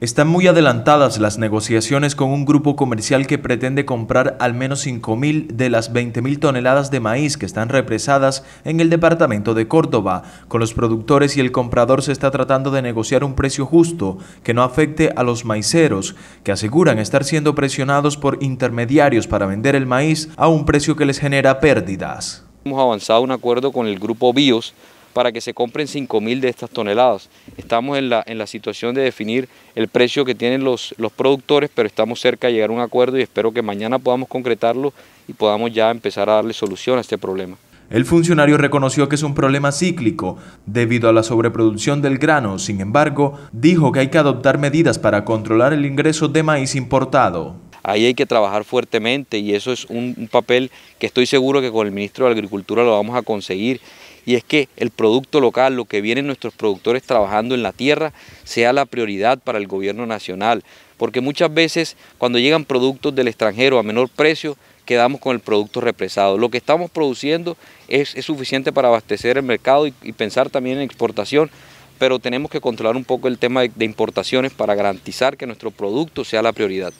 Están muy adelantadas las negociaciones con un grupo comercial que pretende comprar al menos 5.000 de las 20.000 toneladas de maíz que están represadas en el departamento de Córdoba. Con los productores y el comprador se está tratando de negociar un precio justo que no afecte a los maiceros, que aseguran estar siendo presionados por intermediarios para vender el maíz a un precio que les genera pérdidas. Hemos avanzado un acuerdo con el grupo BIOS para que se compren 5.000 de estas toneladas. Estamos en la, situación de definir el precio que tienen los, los productores, pero estamos cerca de llegar a un acuerdo y espero que mañana podamos concretarlo y podamos ya empezar a darle solución a este problema. El funcionario reconoció que es un problema cíclico debido a la sobreproducción del grano, sin embargo, dijo que hay que adoptar medidas para controlar el ingreso de maíz importado ahí hay que trabajar fuertemente y eso es un, un, papel que estoy seguro que con el ministro de Agricultura lo vamos a conseguir y es que el producto local, lo que vienen nuestros productores trabajando en la tierra, sea la prioridad para el gobierno nacional, porque muchas veces cuando llegan productos del extranjero a menor precio, quedamos con el producto represado. Lo que estamos produciendo es, suficiente para abastecer el mercado y, pensar también en exportación, pero tenemos que controlar un poco el tema de importaciones para garantizar que nuestro producto sea la prioridad.